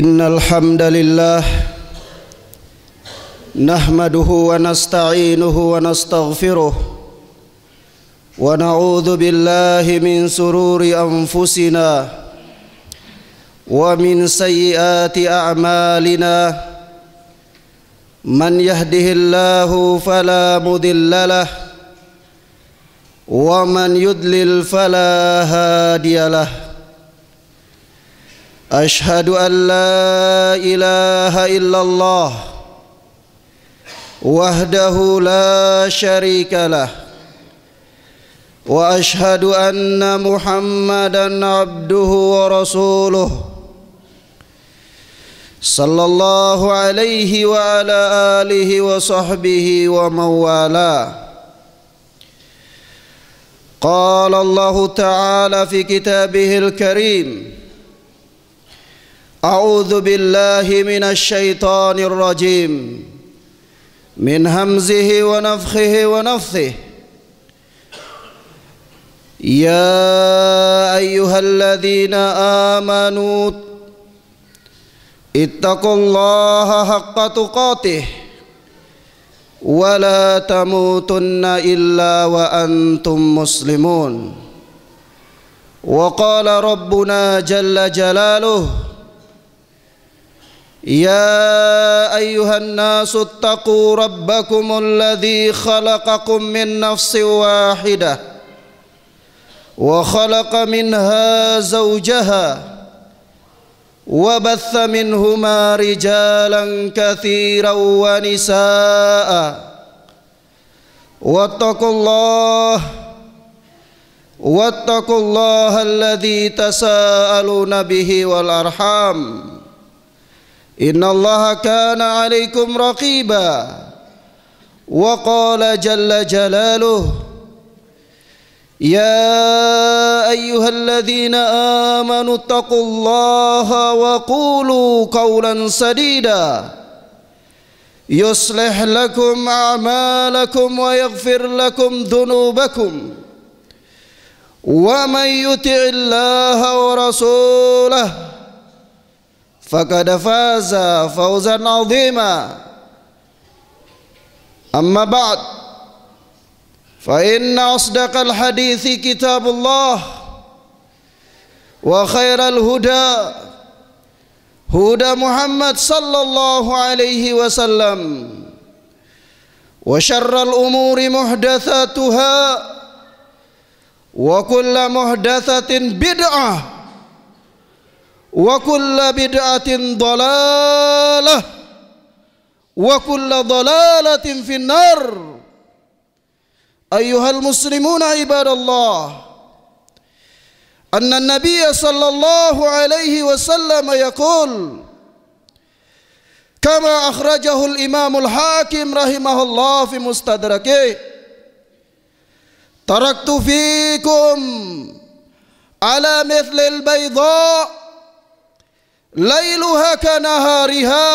إن الحمد لله نحمده ونستعينه ونستغفره ونعوذ بالله من سرور أنفسنا ومن سيئات أعمالنا من يهده الله فلا مضل له ومن يضلل فلا هادي له أشهد أن لا إله إلا الله وحده لا شريك له وأشهد أن محمدا عبده ورسوله صلى الله عليه وعلى آله وصحبه ومن والاه قال الله تعالى في كتابه الكريم أعوذ بالله من الشيطان الرجيم من همزه ونفخه ونفثه يا أيها الذين آمنوا اتقوا الله حق تقاته ولا تموتن إلا وأنتم مسلمون وقال ربنا جل جلاله يا ايها الناس اتقوا ربكم الذي خلقكم من نفس واحده وخلق منها زوجها وبث منهما رجالا كثيرا ونساء واتقوا الله واتقوا الله الذي تساءلون به والارحام إن الله كان عليكم رقيبا وقال جل جلاله يا أيها الذين آمنوا اتقوا الله وقولوا قولا سديدا يصلح لكم أعمالكم ويغفر لكم ذنوبكم ومن يطع الله ورسوله فقد فاز فوزا عظيما أما بعد فإن أصدق الحديث كتاب الله وخير الهدى هدى محمد صلى الله عليه وسلم وشر الأمور محدثاتها وكل محدثة بدعة وكل بدعة ضلالة وكل ضلالة في النار أيها المسلمون عباد الله أن النبي صلى الله عليه وسلم يقول كما أخرجه الإمام الحاكم رحمه الله في مستدركه تركت فيكم على مثل البيضاء Lailuha kanahariha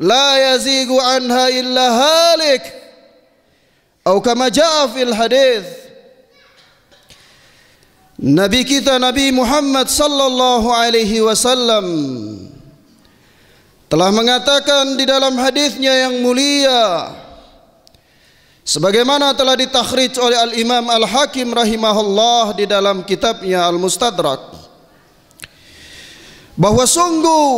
La yazigu anha illa halik Au kama jaa fil hadith Nabi kita Nabi Muhammad sallallahu alaihi wasallam telah mengatakan di dalam hadisnya yang mulia sebagaimana telah ditakhrij oleh Al Imam Al Hakim rahimahullah di dalam kitabnya Al Mustadrak bahwa sungguh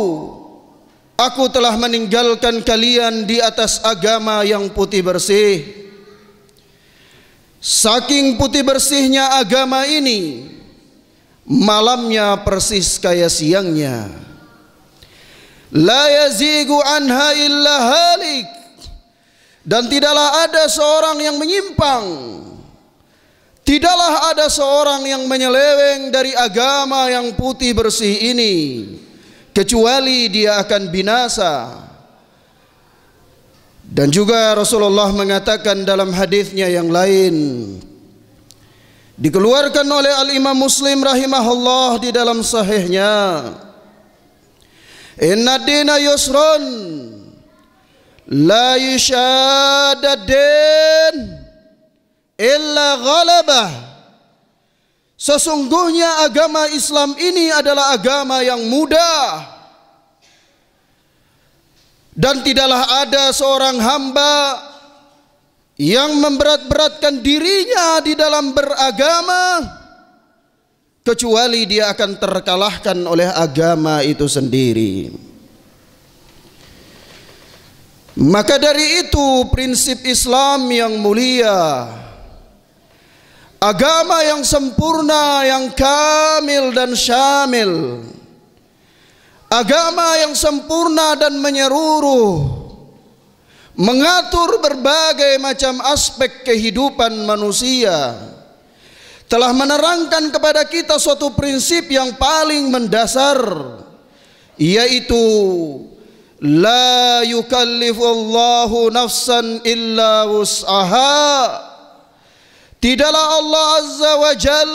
aku telah meninggalkan kalian di atas agama yang putih bersih saking putih bersihnya agama ini malamnya persis kaya siangnya la yazigu anha illa halik dan tidaklah ada seorang yang menyimpang Tidaklah ada seorang yang menyeleweng dari agama yang putih bersih ini kecuali dia akan binasa. Dan juga Rasulullah mengatakan dalam hadisnya yang lain dikeluarkan oleh Al Imam Muslim rahimahullah di dalam sahihnya Inna dina yusrun la yushadadin din illa ghalabah Sesungguhnya agama Islam ini adalah agama yang mudah dan tidaklah ada seorang hamba yang memberat-beratkan dirinya di dalam beragama kecuali dia akan terkalahkan oleh agama itu sendiri. Maka dari itu prinsip Islam yang mulia agama yang sempurna yang kamil dan syamil agama yang sempurna dan menyeluruh mengatur berbagai macam aspek kehidupan manusia telah menerangkan kepada kita suatu prinsip yang paling mendasar yaitu la yukallifullahu nafsan illa wus'ahaa Tidaklah Allah Azza wa Jal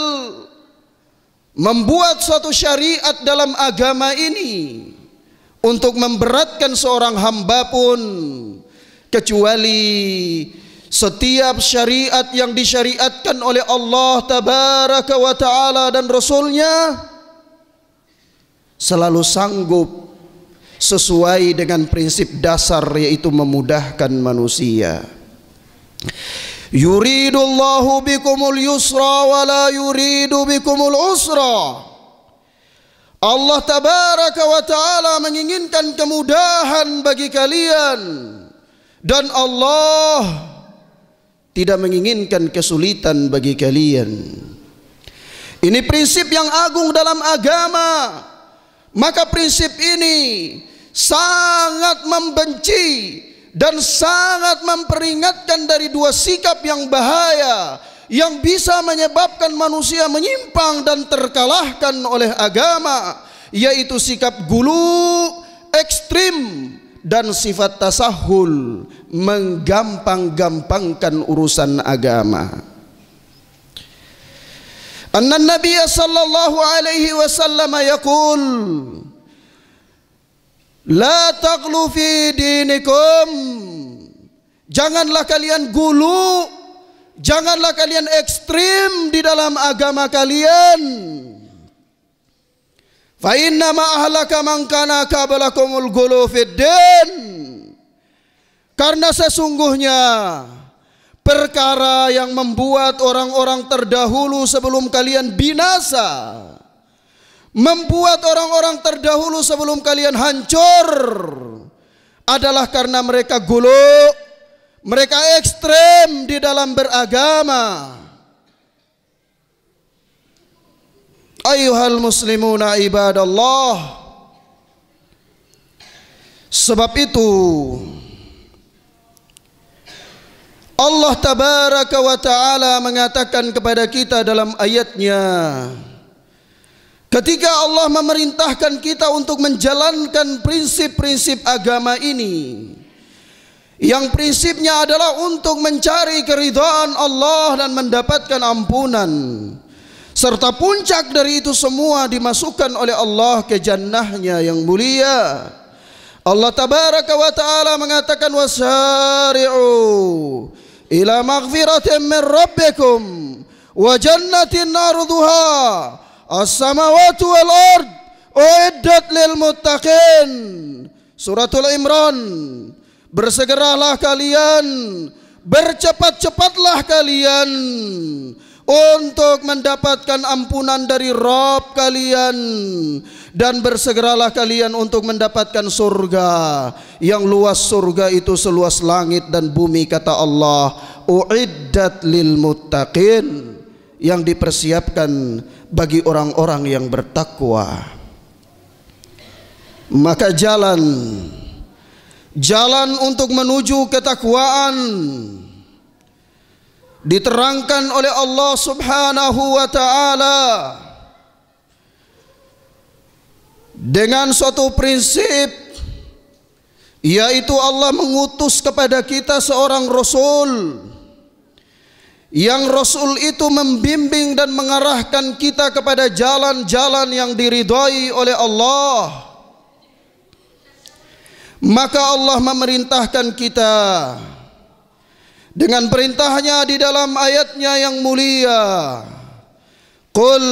membuat suatu syariat dalam agama ini untuk memberatkan seorang hamba pun kecuali setiap syariat yang disyariatkan oleh Allah Tabaraka wa Taala dan Rasulnya selalu sanggup sesuai dengan prinsip dasar yaitu memudahkan manusia. Yuridu Allahu bikumul yusra wa la yuridu bikumul usra. Allah tabaraka wa taala menginginkan kemudahan bagi kalian dan Allah tidak menginginkan kesulitan bagi kalian. Ini prinsip yang agung dalam agama. Maka prinsip ini sangat membenci dan sangat memperingatkan dari dua sikap yang bahaya yang bisa menyebabkan manusia menyimpang dan terkalahkan oleh agama yaitu sikap gulu ekstrim dan sifat tasahul menggampang-gampangkan urusan agama anna Nabi sallallahu alaihi wasallam yaqul La taqlu fi dinikum Janganlah kalian gulu Janganlah kalian ekstrim di dalam agama kalian Fa inna ma ahlaka man kana qablakumul gulu fid din Karena sesungguhnya perkara yang membuat orang-orang terdahulu sebelum kalian binasa membuat orang-orang terdahulu sebelum kalian hancur adalah karena mereka guluk mereka ekstrem di dalam beragama ayuhal muslimuna ibadallah sebab itu Allah tabaraka wa ta'ala mengatakan kepada kita dalam ayatnya Ketika Allah memerintahkan kita untuk menjalankan prinsip-prinsip agama ini yang prinsipnya adalah untuk mencari keridhaan Allah dan mendapatkan ampunan serta puncak dari itu semua dimasukkan oleh Allah ke jannahnya yang mulia Allah tabaraka wa taala mengatakan wasari'u ila maghfiratin min rabbikum wa jannatin narduha As-samawati wal ard uiddat lil muttaqin. Suratul Imran. Bersegeralah kalian, bercepat-cepatlah kalian untuk mendapatkan ampunan dari Rob kalian dan bersegeralah kalian untuk mendapatkan surga yang luas surga itu seluas langit dan bumi kata Allah uiddat lil muttaqin yang dipersiapkan bagi orang-orang yang bertakwa maka jalan jalan untuk menuju ketakwaan diterangkan oleh Allah Subhanahu wa taala dengan suatu prinsip yaitu Allah mengutus kepada kita seorang rasul yang Rasul itu membimbing dan mengarahkan kita kepada jalan-jalan yang diridhai oleh Allah maka Allah memerintahkan kita dengan perintahnya di dalam ayatnya yang mulia Qul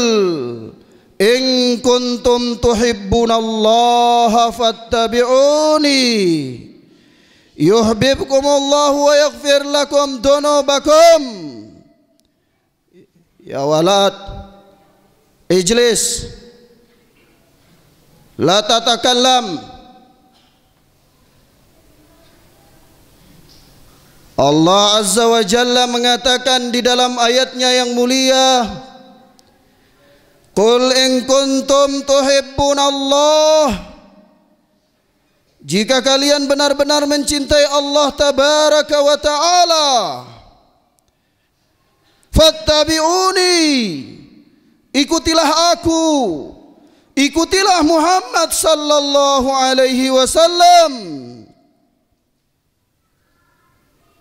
in kuntum tuhibbun tuhibbunallaha fattabi'uni Allah wa yaghfir lakum dunubakum Ya walad Ijlis La tatakallam Allah Azza wa Jalla mengatakan di dalam ayatnya yang mulia Qul in kuntum tuhibbun Allah Jika kalian benar-benar mencintai Allah Tabaraka wa Ta'ala Allah Fattabi'uni Ikutilah aku Ikutilah Muhammad sallallahu alaihi wasallam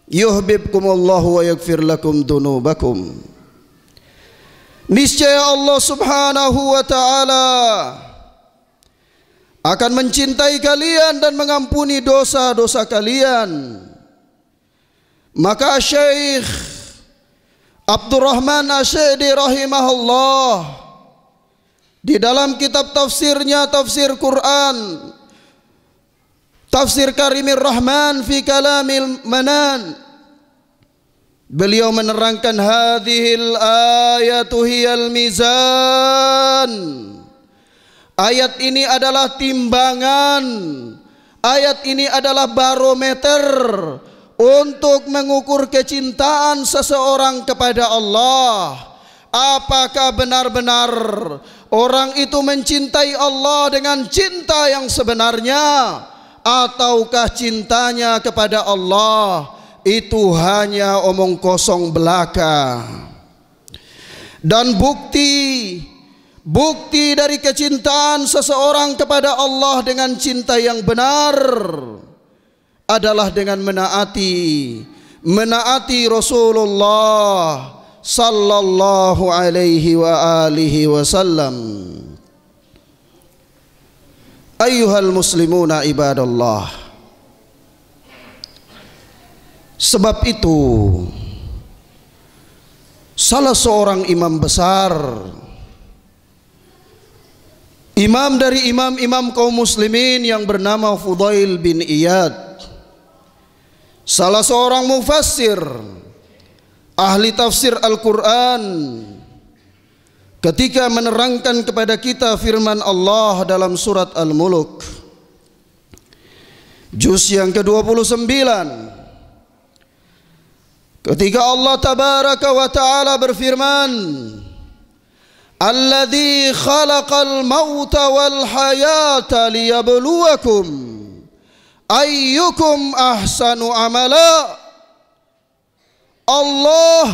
Yuhibbukum Allah wa yaghfir lakum dunubakum Niscaya Allah Subhanahu wa taala akan mencintai kalian dan mengampuni dosa-dosa kalian Maka Syekh Abdul Rahman Ashidi rahimahullah di dalam kitab tafsirnya tafsir Quran tafsir Karimir Rahman fi kalamil manan beliau menerangkan hadhil ayatu mizan ayat ini adalah timbangan ayat ini adalah barometer untuk mengukur kecintaan seseorang kepada Allah. Apakah benar-benar orang itu mencintai Allah dengan cinta yang sebenarnya ataukah cintanya kepada Allah itu hanya omong kosong belaka. Dan bukti bukti dari kecintaan seseorang kepada Allah dengan cinta yang benar adalah dengan menaati menaati Rasulullah sallallahu alaihi wa alihi wasallam Ayuhal muslimuna ibadallah Sebab itu salah seorang imam besar Imam dari imam-imam kaum muslimin yang bernama Fudail bin Iyad Salah seorang mufassir ahli tafsir Al-Qur'an ketika menerangkan kepada kita firman Allah dalam surat al Muluk, juz yang ke-29 ketika Allah tabaraka wa taala berfirman alladzi khalaqal mauta wal hayata liyabluwakum ayyukum ahsanu amala Allah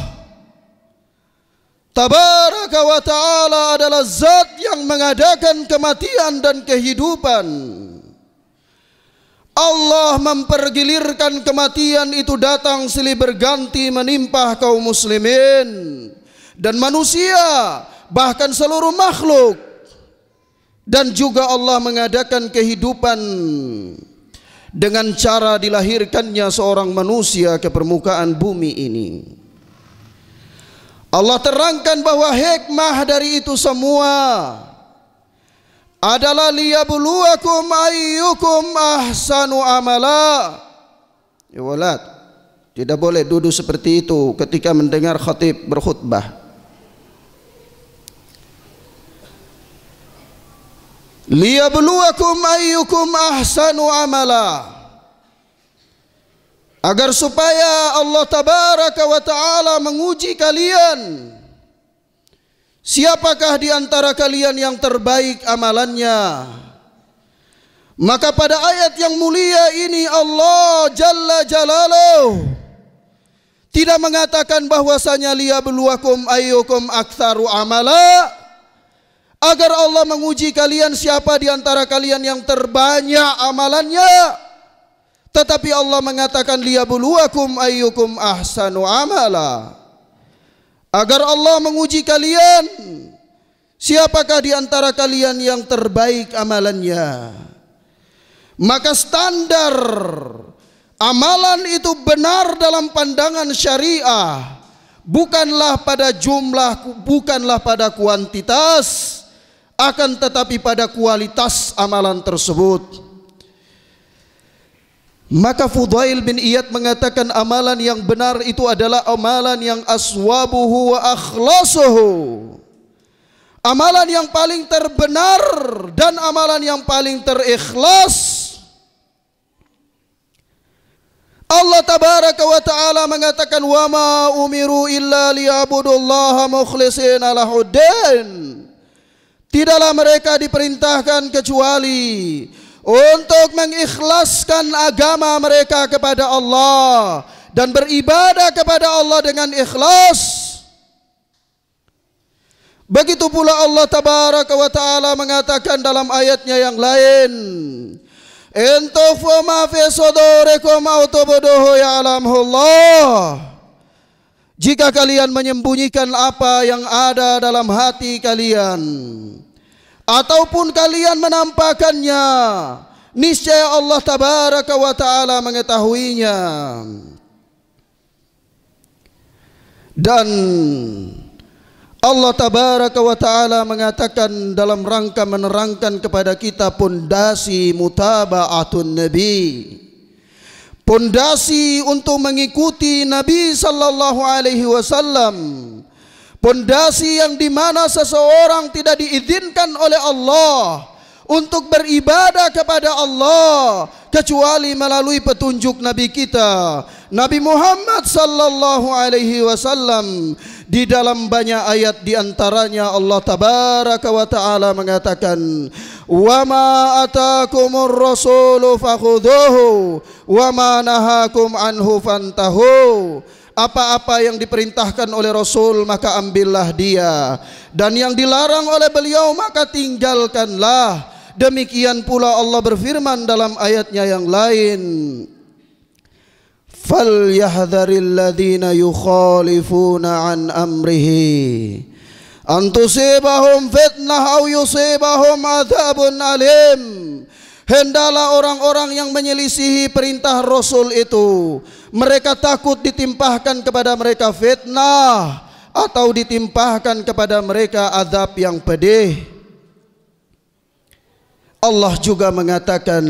tabaraka wa ta'ala adalah zat yang mengadakan kematian dan kehidupan Allah mempergilirkan kematian itu datang silih berganti menimpa kaum muslimin dan manusia bahkan seluruh makhluk dan juga Allah mengadakan kehidupan kehidupan dengan cara dilahirkannya seorang manusia ke permukaan bumi ini. Allah terangkan bahwa hikmah dari itu semua adalah liyabluwakum ayyukum ahsanu amala. Ya tidak boleh duduk seperti itu ketika mendengar khatib berkhutbah. liyabluwakum ayyukum ahsanu amala agar supaya Allah tabaraka wa taala menguji kalian siapakah di antara kalian yang terbaik amalannya maka pada ayat yang mulia ini Allah jalla jalaluh tidak mengatakan bahwasanya liyabluwakum ayyukum aktsaru amala' agar Allah menguji kalian siapa di antara kalian yang terbanyak amalannya. Tetapi Allah mengatakan liyabluwakum ayyukum ahsanu amala. Agar Allah menguji kalian siapakah di antara kalian yang terbaik amalannya. Maka standar amalan itu benar dalam pandangan syariah bukanlah pada jumlah bukanlah pada kuantitas akan tetapi pada kualitas amalan tersebut. Maka Fudail bin Iyad mengatakan amalan yang benar itu adalah amalan yang aswabuhu wa akhlasuhu. Amalan yang paling terbenar dan amalan yang paling terikhlas. Allah tabaraka wa taala mengatakan wa ma umiru illa liyabudullaha mukhlishina lahuddin. Tidaklah mereka diperintahkan kecuali untuk mengikhlaskan agama mereka kepada Allah dan beribadah kepada Allah dengan ikhlas. Begitu pula Allah Tabaraka wa Taala mengatakan dalam ayatnya yang lain, "Entuk ma fi sudurikum au tubduhu jika kalian menyembunyikan apa yang ada dalam hati kalian ataupun kalian menampakannya niscaya Allah tabaraka wa taala mengetahuinya dan Allah tabaraka wa taala mengatakan dalam rangka menerangkan kepada kita pondasi mutabaatun nabi pondasi untuk mengikuti Nabi sallallahu alaihi wasallam pondasi yang di mana seseorang tidak diizinkan oleh Allah untuk beribadah kepada Allah kecuali melalui petunjuk nabi kita Nabi Muhammad sallallahu alaihi wasallam di dalam banyak ayat di antaranya Allah tabaraka wa taala mengatakan wa ma atakumur rasulu fakhudhuhu wa ma nahakum anhu fantahu apa-apa yang diperintahkan oleh Rasul maka ambillah dia dan yang dilarang oleh beliau maka tinggalkanlah Demikian pula Allah berfirman dalam ayatnya yang lain. فَلْيَحْذَرِ الَّذِينَ يُخَالِفُونَ عَنْ أَمْرِهِ أَنْ تُصِيبَهُمْ فِتْنَةً أَوْ يُصِيبَهُمْ عَذَابٌ أَلِيمٌ Hendalah orang-orang yang menyelisihi perintah Rasul itu Mereka takut ditimpahkan kepada mereka fitnah Atau ditimpahkan kepada mereka azab yang pedih Allah juga mengatakan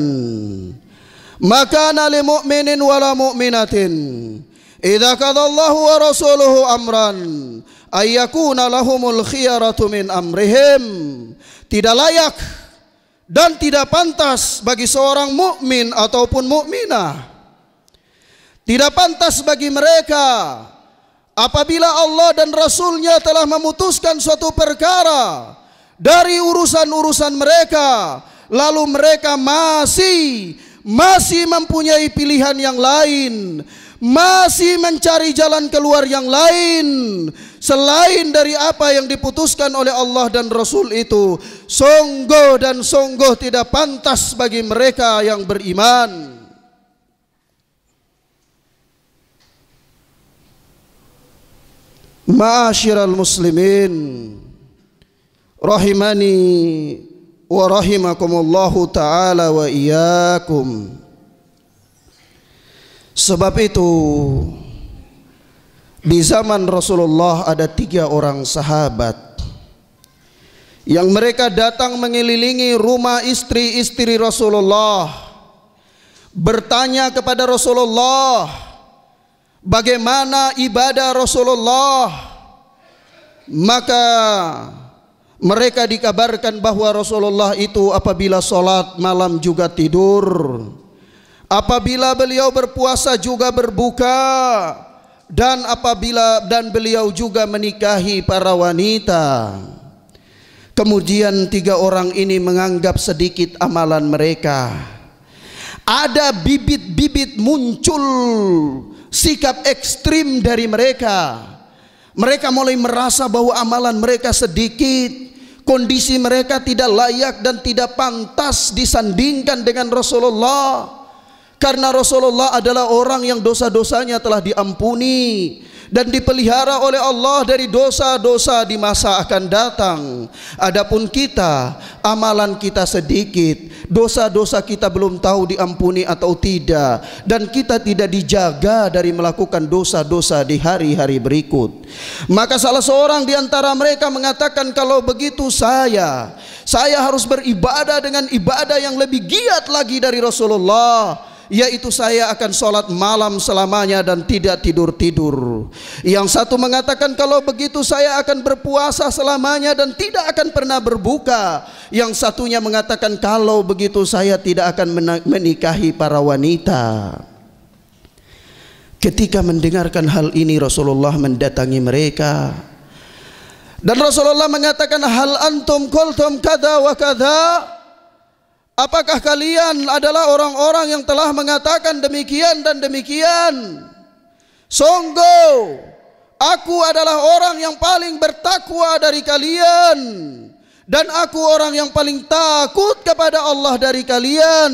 maka nali mu'minin wala mu'minatin idza qadallahu wa rasuluhu amran ayyakuna lahumul khiyaratu min amrihim tidak layak dan tidak pantas bagi seorang mukmin ataupun mukminah tidak pantas bagi mereka apabila Allah dan Rasulnya telah memutuskan suatu perkara dari urusan-urusan mereka, lalu mereka masih masih mempunyai pilihan yang lain, masih mencari jalan keluar yang lain selain dari apa yang diputuskan oleh Allah dan Rasul itu. Sungguh dan sungguh tidak pantas bagi mereka yang beriman. Ma'asyiral muslimin rahimani warahimakumullahu taala wa iyyakum sebab itu di zaman Rasulullah ada tiga orang sahabat yang mereka datang mengelilingi rumah istri-istri Rasulullah bertanya kepada Rasulullah bagaimana ibadah Rasulullah maka mereka dikabarkan bahwa Rasulullah itu apabila solat malam juga tidur. Apabila beliau berpuasa juga berbuka dan apabila dan beliau juga menikahi para wanita. Kemudian tiga orang ini menganggap sedikit amalan mereka. Ada bibit-bibit muncul sikap ekstrim dari mereka. Mereka mulai merasa bahwa amalan mereka sedikit kondisi mereka tidak layak dan tidak pantas disandingkan dengan Rasulullah karena Rasulullah adalah orang yang dosa-dosanya telah diampuni dan dipelihara oleh Allah dari dosa-dosa di masa akan datang. Adapun kita, amalan kita sedikit, dosa-dosa kita belum tahu diampuni atau tidak dan kita tidak dijaga dari melakukan dosa-dosa di hari-hari berikut maka salah seorang di antara mereka mengatakan kalau begitu saya saya harus beribadah dengan ibadah yang lebih giat lagi dari Rasulullah yaitu saya akan sholat malam selamanya dan tidak tidur-tidur. Yang satu mengatakan kalau begitu saya akan berpuasa selamanya dan tidak akan pernah berbuka. Yang satunya mengatakan kalau begitu saya tidak akan menikahi para wanita. Ketika mendengarkan hal ini Rasulullah mendatangi mereka dan Rasulullah mengatakan hal antum kultum kada wa kadza Apakah kalian adalah orang-orang yang telah mengatakan demikian dan demikian? Songgo, aku adalah orang yang paling bertakwa dari kalian dan aku orang yang paling takut kepada Allah dari kalian.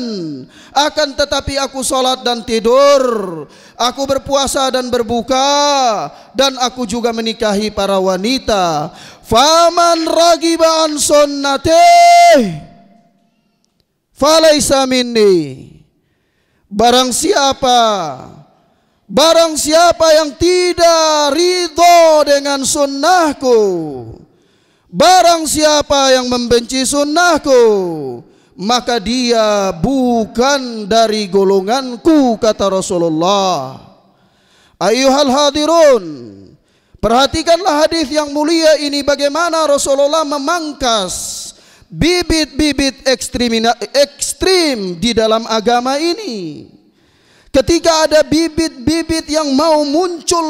Akan tetapi aku salat dan tidur, aku berpuasa dan berbuka dan aku juga menikahi para wanita. Faman ragiba an sunnatih falaisa minni. Barang siapa Barang siapa yang tidak ridho dengan sunnahku Barang siapa yang membenci sunnahku Maka dia bukan dari golonganku kata Rasulullah Ayuhal hadirun Perhatikanlah hadis yang mulia ini bagaimana Rasulullah memangkas bibit-bibit ekstrim di dalam agama ini. Ketika ada bibit-bibit yang mau muncul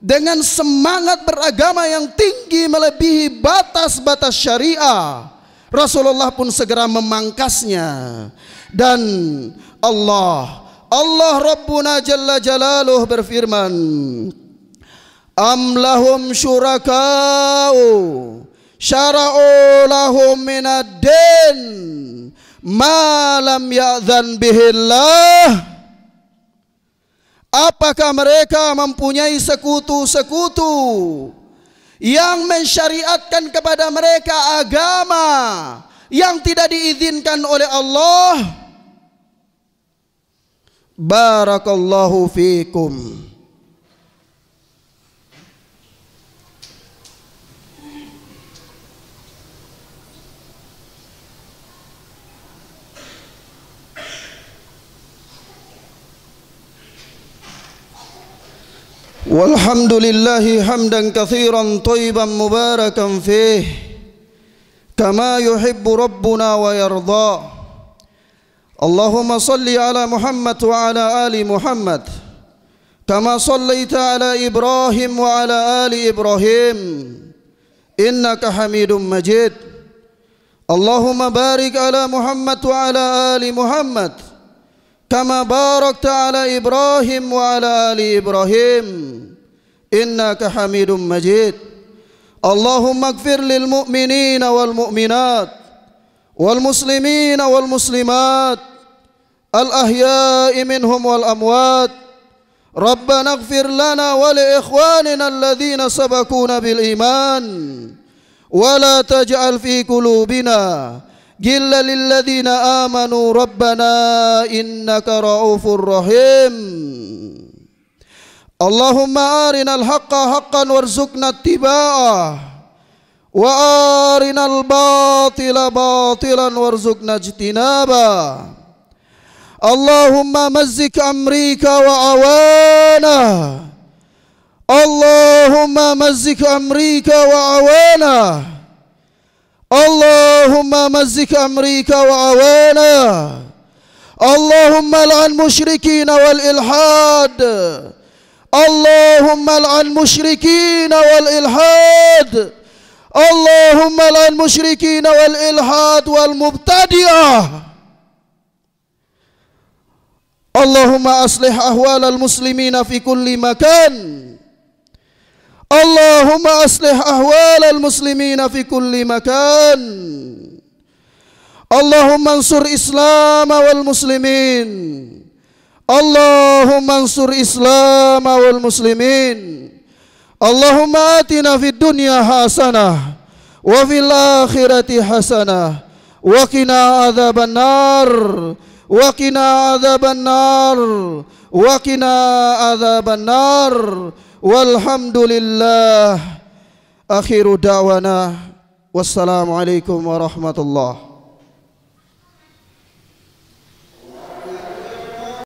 dengan semangat beragama yang tinggi melebihi batas-batas syariah, Rasulullah pun segera memangkasnya. Dan Allah, Allah Rabbuna Jalla Jalaluh berfirman, Am lahum syurakau, syara'u lahum minad-din ma lam ya'zan bihillah apakah mereka mempunyai sekutu-sekutu yang mensyariatkan kepada mereka agama yang tidak diizinkan oleh Allah barakallahu fikum والحمد لله حمدا كثيرا طيبا مباركا فيه كما يحب ربنا ويرضى اللهم صل على محمد وعلى آل محمد كما صليت على إبراهيم وعلى آل إبراهيم إنك حميد مجيد اللهم بارك على محمد وعلى آل محمد كما باركت على إبراهيم وعلى آل إبراهيم إنك حميد مجيد اللهم اغفر للمؤمنين والمؤمنات والمسلمين والمسلمات الأحياء منهم والأموات ربنا اغفر لنا ولإخواننا الذين سبقونا بالإيمان ولا تجعل في قلوبنا جل للذين آمنوا ربنا إنك رؤوف رحيم اللهم أرنا الحق حقا وارزقنا اتباعه وأرنا الباطل باطلا وارزقنا اجتنابه اللهم مزك أمريكا وعوانه اللهم مزك أمريكا وعوانه اللهم مزك أمريكا وعوانا اللهم العن مشركين والإلحاد اللهم العن مشركين والإلحاد اللهم العن مشركين والإلحاد والمبتدئة اللهم أصلح احوال المسلمين في كل مكان Allahumma aslih ahwal al-muslimina fi kulli makan Allahumma ansur islam wal muslimin Allahumma ansur islam wal muslimin Allahumma atina fid dunya hasanah wa fil akhirati hasanah wa qina adzaban nar wa qina adzaban nar wa adzaban nar, والحمد لله أخير دعوانا والسلام عليكم ورحمة الله